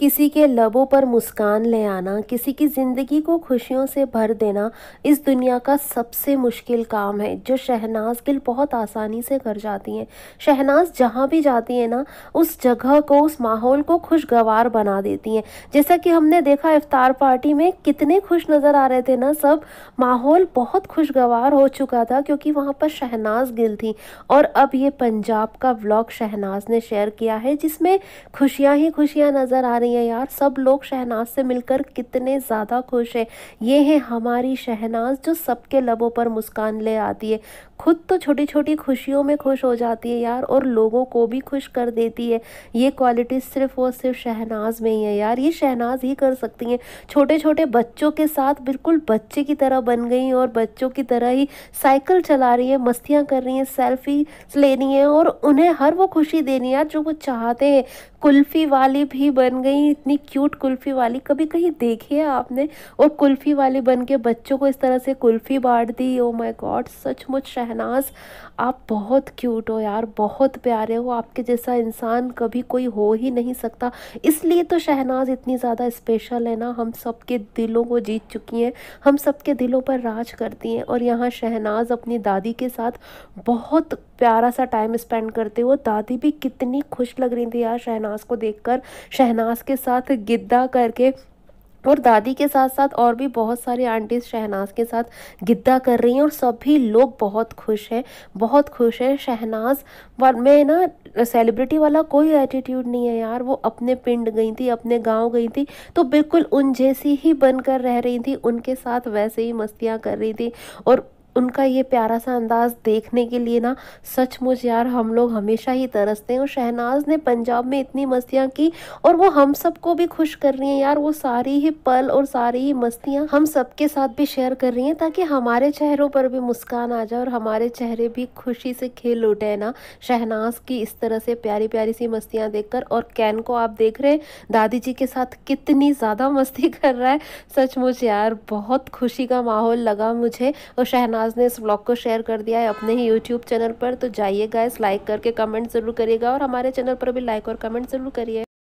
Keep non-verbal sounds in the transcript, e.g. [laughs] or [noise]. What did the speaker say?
किसी के लबों पर मुस्कान ले आना किसी की ज़िंदगी को खुशियों से भर देना इस दुनिया का सबसे मुश्किल काम है जो शहनाज गिल बहुत आसानी से कर जाती हैं शहनाज जहाँ भी जाती है ना उस जगह को उस माहौल को खुशगवार बना देती हैं जैसा कि हमने देखा इफ्तार पार्टी में कितने खुश नज़र आ रहे थे ना सब माहौल बहुत खुशगवार हो चुका था क्योंकि वहाँ पर शहनाज गिल थी और अब ये पंजाब का व्लॉग शहनाज ने शेयर किया है जिसमें खुशियाँ ही खुशियाँ नज़र आ रही रही है यार सब लोग शहनाज से मिलकर कितने ज़्यादा खुश हैं ये है हमारी शहनाज जो सबके लबों पर मुस्कान ले आती है खुद तो छोटी छोटी खुशियों में खुश हो जाती है यार और लोगों को भी खुश कर देती है ये क्वालिटी सिर्फ और सिर्फ शहनाज में ही है यार ये शहनाज ही कर सकती हैं छोटे छोटे बच्चों के साथ बिल्कुल बच्चे की तरह बन गई और बच्चों की तरह ही साइकिल चला रही है मस्तियाँ कर रही हैं सेल्फी लेनी है और उन्हें हर वो खुशी देनी है यार जो वो चाहते हैं कुल्फ़ी वाली भी बन गई नहीं इतनी क्यूट कुल्फ़ी वाली कभी कहीं देखी है आपने और कुल्फ़ी वाले बन के बच्चों को इस तरह से कुल्फ़ी बांट दी ओ माय गॉड सचमुच शहनाज आप बहुत क्यूट हो यार बहुत प्यारे हो आपके जैसा इंसान कभी कोई हो ही नहीं सकता इसलिए तो शहनाज इतनी ज़्यादा स्पेशल है ना हम सबके दिलों को जीत चुकी हैं हम सबके दिलों पर राज करती हैं और यहाँ शहनाज अपनी दादी के साथ बहुत प्यारा सा टाइम स्पेंड करते हुए दादी भी कितनी खुश लग रही थी यार शहनाज को देखकर शहनाज उसके साथ गिद्दा करके और दादी के साथ साथ और भी बहुत सारे आंटीज शहनाज के साथ गिद्दा कर रही हैं और सभी लोग बहुत खुश हैं बहुत खुश हैं शहनाज में ना सेलिब्रिटी वाला कोई एटीट्यूड नहीं है यार वो अपने पिंड गई थी अपने गांव गई थी तो बिल्कुल उन जैसी ही बनकर रह रही थी उनके साथ वैसे ही मस्तियाँ कर रही थी और उनका ये प्यारा सा अंदाज देखने के लिए ना सचमुच यार हम लोग हमेशा ही तरसते हैं और शहनाज ने पंजाब में इतनी मस्तियाँ की और वो हम सबको भी खुश कर रही हैं यार वो सारी ही पल और सारी ही मस्तियाँ हम सबके साथ भी शेयर कर रही हैं ताकि हमारे चेहरों पर भी मुस्कान आ जाए और हमारे चेहरे भी खुशी से खेल उठे ना शहनाज की इस तरह से प्यारी प्यारी सी मस्तियाँ कर और कैन को आप देख रहे हैं दादी जी के साथ कितनी ज़्यादा मस्ती [laughs] कर रहा है सचमुच यार बहुत खुशी का माहौल लगा मुझे और शहनाज गाइस ने इस व्लॉग को शेयर कर दिया है अपने ही यूट्यूब चैनल पर तो जाइए गाइस लाइक करके कमेंट ज़रूर करिएगा और हमारे चैनल पर भी लाइक और कमेंट ज़रूर करिए